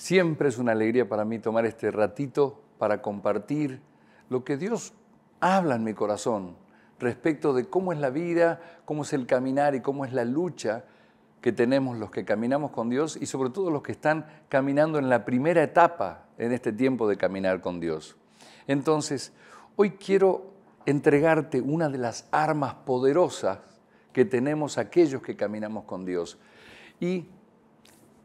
Siempre es una alegría para mí tomar este ratito para compartir lo que Dios habla en mi corazón respecto de cómo es la vida, cómo es el caminar y cómo es la lucha que tenemos los que caminamos con Dios y sobre todo los que están caminando en la primera etapa en este tiempo de caminar con Dios. Entonces, hoy quiero entregarte una de las armas poderosas que tenemos aquellos que caminamos con Dios. Y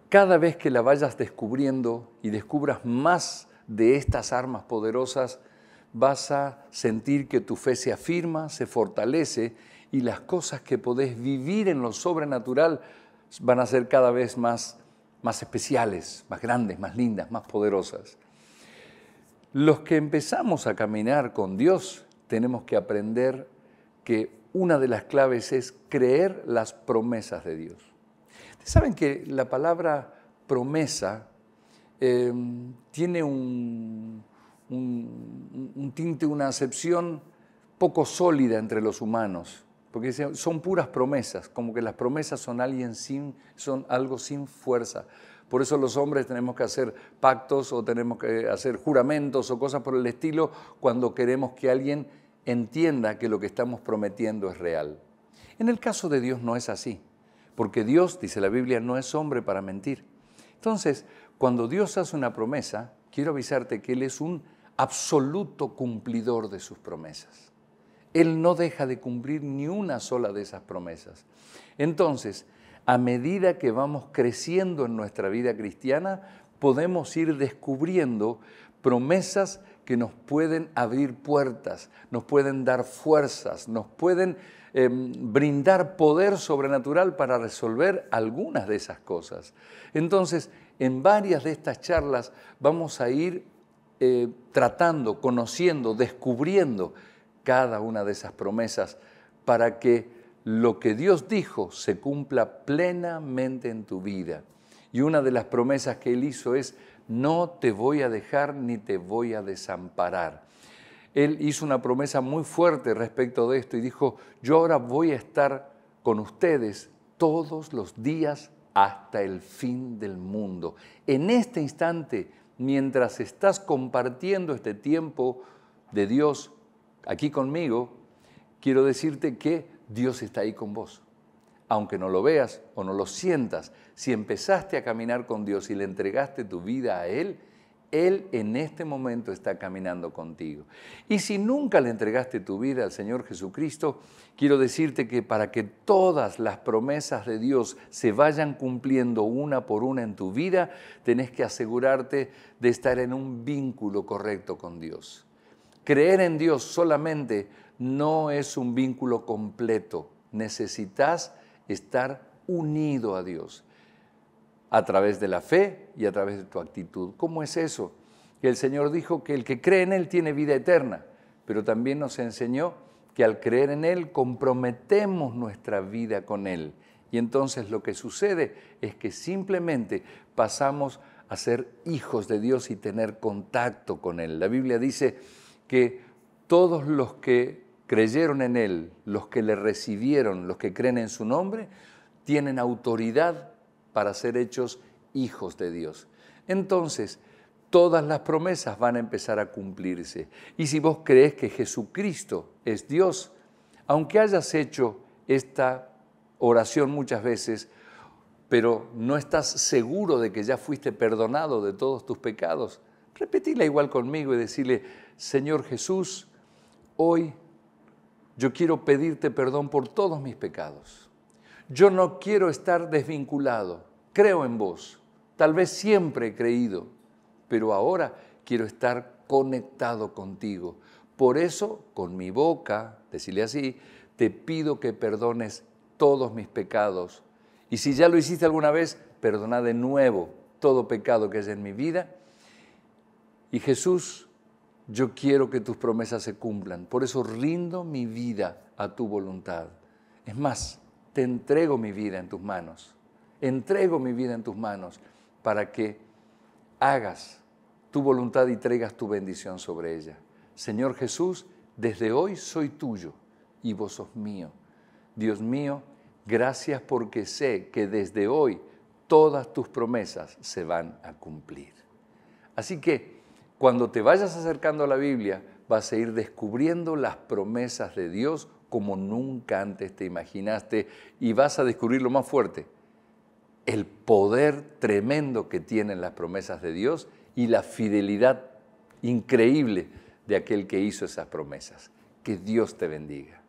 cada vez que la vayas descubriendo y descubras más de estas armas poderosas, vas a sentir que tu fe se afirma, se fortalece y las cosas que podés vivir en lo sobrenatural van a ser cada vez más, más especiales, más grandes, más lindas, más poderosas. Los que empezamos a caminar con Dios tenemos que aprender que una de las claves es creer las promesas de Dios. Saben que la palabra promesa em, tiene un, un, tinte, una acepción poco sólida entre los humanos, porque son puras promesas, como que las promesas son, alguien sin, son algo sin fuerza. Por eso los hombres tenemos que hacer pactos o tenemos que hacer juramentos o cosas por el estilo cuando queremos que alguien entienda que lo que estamos prometiendo es real. En el caso de Dios no es así porque Dios, dice la Biblia, no es hombre para mentir. Entonces, cuando Dios hace una promesa, quiero avisarte que Él es un absoluto cumplidor de sus promesas. Él no deja de cumplir ni una sola de esas promesas. Entonces, a medida que vamos creciendo en nuestra vida cristiana, podemos ir descubriendo promesas que nos pueden abrir puertas, nos pueden dar fuerzas, nos pueden em, brindar poder sobrenatural para resolver algunas de esas cosas. Entonces, en varias de estas charlas vamos a ir eh, tratando, conociendo, descubriendo cada una de esas promesas para que lo que Dios dijo se cumpla plenamente en tu vida. Y una de las promesas que Él hizo es no te voy a dejar ni te voy a desamparar. Él hizo una promesa muy fuerte respecto de esto y dijo, yo ahora voy a estar con ustedes todos los días hasta el fin del mundo. En este instante, mientras estás compartiendo este tiempo de Dios aquí conmigo, quiero decirte que Dios está ahí con vos aunque no lo veas o no lo sientas, si empezaste a caminar con Dios y le entregaste tu vida a Él, Él en este momento está caminando contigo. Y si nunca le entregaste tu vida al Señor Jesucristo, quiero decirte que para que todas las promesas de Dios se vayan cumpliendo una por una en tu vida, tenés que asegurarte de estar en un vínculo correcto con Dios. Creer en Dios solamente no es un vínculo completo. Necesitas estar unido a Dios a través de la fe y a través de tu actitud. ¿Cómo es eso? Que el Señor dijo que el que cree en Él tiene vida eterna, pero también nos enseñó que al creer en Él comprometemos nuestra vida con Él. Y entonces lo que sucede es que simplemente pasamos a ser hijos de Dios y tener contacto con Él. La Biblia dice que todos los que creyeron en Él, los que le recibieron, los que creen en su nombre, tienen autoridad para ser hechos hijos de Dios. Entonces, todas las promesas van a empezar a cumplirse. Y si vos crees que Jesucristo es Dios, aunque hayas hecho esta oración muchas veces, pero no estás seguro de que ya fuiste perdonado de todos tus pecados, repítela igual conmigo y decirle, Señor Jesús, hoy yo quiero pedirte perdón por todos mis pecados. Yo no quiero estar desvinculado. Creo en vos. Tal vez siempre he creído, pero ahora quiero estar conectado contigo. Por eso, con mi boca, decirle así, te pido que perdones todos mis pecados. Y si ya lo hiciste alguna vez, perdona de nuevo todo pecado que haya en mi vida. Y Jesús yo quiero que tus promesas se cumplan. Por eso rindo mi vida a tu voluntad. Es más, te entrego mi vida en tus manos. Entrego mi vida en tus manos para que hagas tu voluntad y traigas tu bendición sobre ella. Señor Jesús, desde hoy soy tuyo y vos sos mío. Dios mío, gracias porque sé que desde hoy todas tus promesas se van a cumplir. Así que cuando te vayas acercando a la Biblia, vas a ir descubriendo las promesas de Dios como nunca antes te imaginaste y vas a descubrir lo más fuerte, el poder tremendo que tienen las promesas de Dios y la fidelidad increíble de aquel que hizo esas promesas. Que Dios te bendiga.